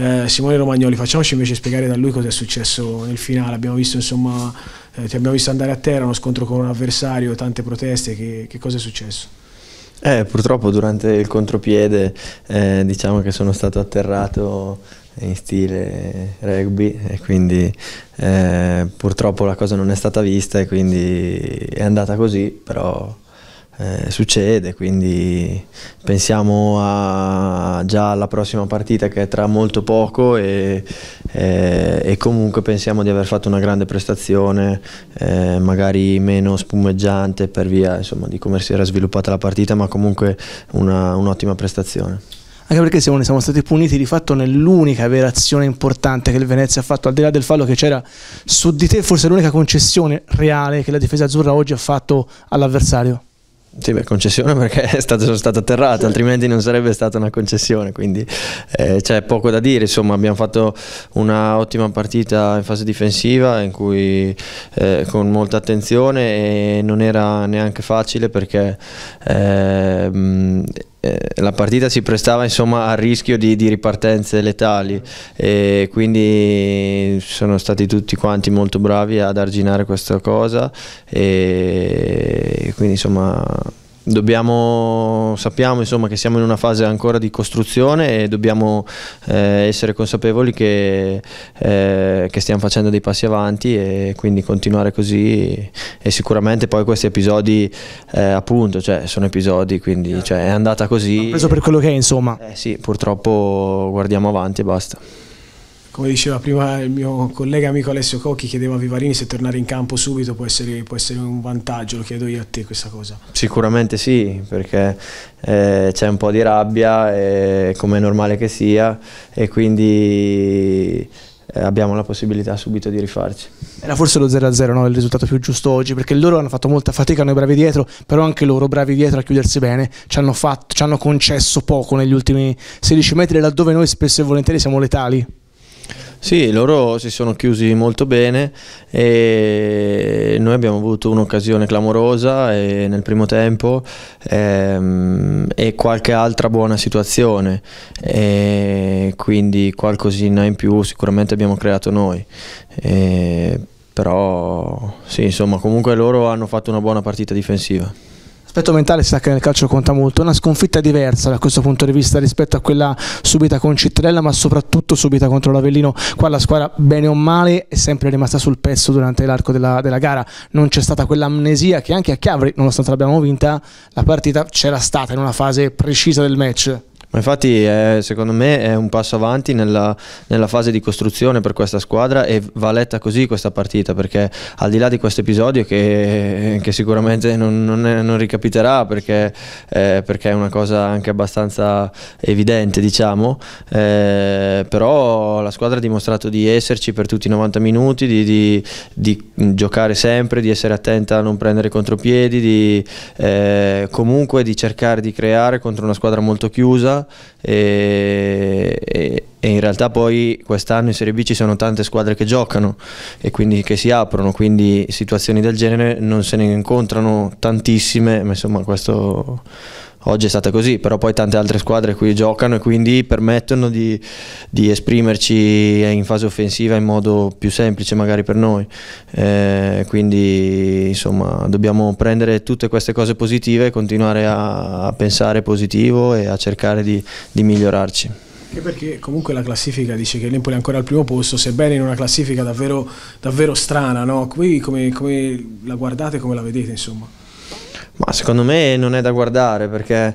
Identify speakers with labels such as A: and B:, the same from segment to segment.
A: Eh, Simone Romagnoli, facciamoci invece spiegare da lui cosa è successo nel finale. Abbiamo visto, insomma, eh, ti abbiamo visto andare a terra, uno scontro con un avversario, tante proteste. Che, che cosa è successo?
B: Eh, purtroppo durante il contropiede eh, diciamo che sono stato atterrato in stile rugby e quindi eh, purtroppo la cosa non è stata vista e quindi è andata così, però eh, succede, quindi pensiamo a, già alla prossima partita che è tra molto poco e, eh, e comunque pensiamo di aver fatto una grande prestazione, eh, magari meno spumeggiante per via insomma, di come si era sviluppata la partita, ma comunque un'ottima prestazione.
A: Anche perché siamo, siamo stati puniti di fatto nell'unica vera azione importante che il Venezia ha fatto, al di là del fallo che c'era su di te, forse l'unica concessione reale che la difesa azzurra oggi ha fatto all'avversario.
B: Sì, beh, concessione perché è stato, sono stato atterrato, altrimenti non sarebbe stata una concessione, quindi eh, c'è poco da dire, insomma abbiamo fatto un'ottima partita in fase difensiva in cui eh, con molta attenzione e non era neanche facile perché... Eh, eh, la partita si prestava insomma a rischio di, di, ripartenze letali e quindi sono stati tutti quanti molto bravi ad arginare questa cosa e quindi insomma Dobbiamo, sappiamo insomma, che siamo in una fase ancora di costruzione e dobbiamo eh, essere consapevoli che, eh, che, stiamo facendo dei passi avanti e quindi continuare così e sicuramente poi questi episodi eh, appunto cioè, sono episodi quindi cioè, è andata così. Ho preso per quello che è insomma. Eh sì, purtroppo guardiamo avanti e basta
A: come diceva prima il mio collega amico Alessio Cocchi, chiedeva a Vivarini se tornare in campo subito può essere, può essere un vantaggio, lo chiedo io a te questa cosa.
B: Sicuramente sì, perché eh, c'è un po' di rabbia, come è normale che sia, e quindi eh, abbiamo la possibilità subito di rifarci.
A: Era forse lo 0-0 no? il risultato più giusto oggi, perché loro hanno fatto molta fatica, noi bravi dietro, però anche loro bravi dietro a chiudersi bene, ci hanno, fatto, ci hanno concesso poco negli ultimi 16 metri, laddove noi spesso e volentieri siamo letali.
B: Sì, loro si sono chiusi molto bene e noi abbiamo avuto un'occasione clamorosa nel primo tempo ehm, e qualche altra buona situazione, e quindi qualcosina in più sicuramente abbiamo creato noi. E però sì, insomma, comunque loro hanno fatto una buona partita difensiva.
A: L'aspetto mentale si sa che nel calcio conta molto, una sconfitta diversa da questo punto di vista rispetto a quella subita con Cittadella, ma soprattutto subita contro l'Avellino. Qua la squadra, bene o male, è sempre rimasta sul pezzo durante l'arco della, della, gara. Non c'è stata quell'amnesia che anche a Chiavri, nonostante l'abbiamo vinta, la partita c'era stata in una fase precisa del match.
B: Ma infatti è, eh, secondo me è un passo avanti nella, nella, fase di costruzione per questa squadra e va letta così questa partita perché al di là di questo episodio che, che sicuramente non, non, è, non ricapiterà perché, eh, perché, è una cosa anche abbastanza evidente diciamo, eh, però la squadra ha dimostrato di esserci per tutti i 90 minuti, di, di, di giocare sempre, di essere attenta a non prendere contropiedi, di, eh, comunque di cercare di creare contro una squadra molto chiusa e, e, e in realtà poi quest'anno in Serie B ci sono tante squadre che giocano e quindi che si aprono, quindi situazioni del genere non se ne incontrano tantissime, ma insomma questo oggi è stata così, però poi tante altre squadre qui giocano e quindi permettono di, di esprimerci in fase offensiva in modo più semplice magari per noi, eh, quindi insomma dobbiamo prendere tutte queste cose positive e continuare a, a pensare positivo e a cercare di, di migliorarci.
A: Anche perché comunque la classifica dice che l'Empoli è ancora al primo posto, sebbene in una classifica davvero, davvero strana, no? Qui come, come la guardate, come la vedete, insomma?
B: Ma secondo me non è da guardare perché,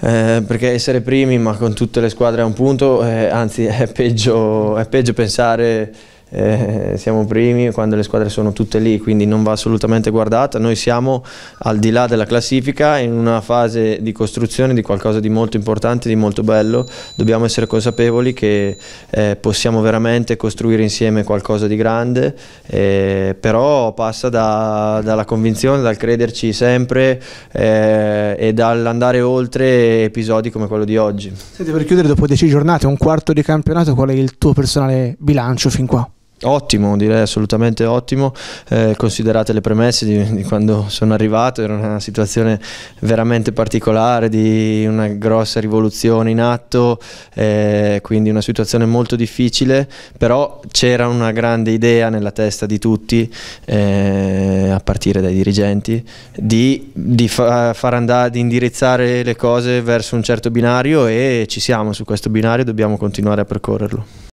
B: eh, perché essere primi ma con tutte le squadre a un punto, eh, anzi è peggio, è peggio pensare eh, siamo primi quando le squadre sono tutte lì, quindi non va assolutamente guardata. Noi siamo al di là della classifica in una fase di costruzione di qualcosa di molto importante, di molto bello. Dobbiamo essere consapevoli che eh, possiamo veramente costruire insieme qualcosa di grande, eh, però passa da, dalla convinzione, dal crederci sempre eh, e dall'andare oltre episodi come quello di oggi.
A: Senti, per chiudere, dopo 10 giornate, un quarto di campionato, qual è il tuo personale bilancio fin
B: qua? Ottimo, direi assolutamente ottimo, eh, considerate le premesse di, di, quando sono arrivato, era una situazione veramente particolare, di una grossa rivoluzione in atto, eh, quindi una situazione molto difficile, però c'era una grande idea nella testa di tutti, eh, a partire dai dirigenti, di, di fa, far andare, di indirizzare le cose verso un certo binario e ci siamo su questo binario, dobbiamo continuare a percorrerlo.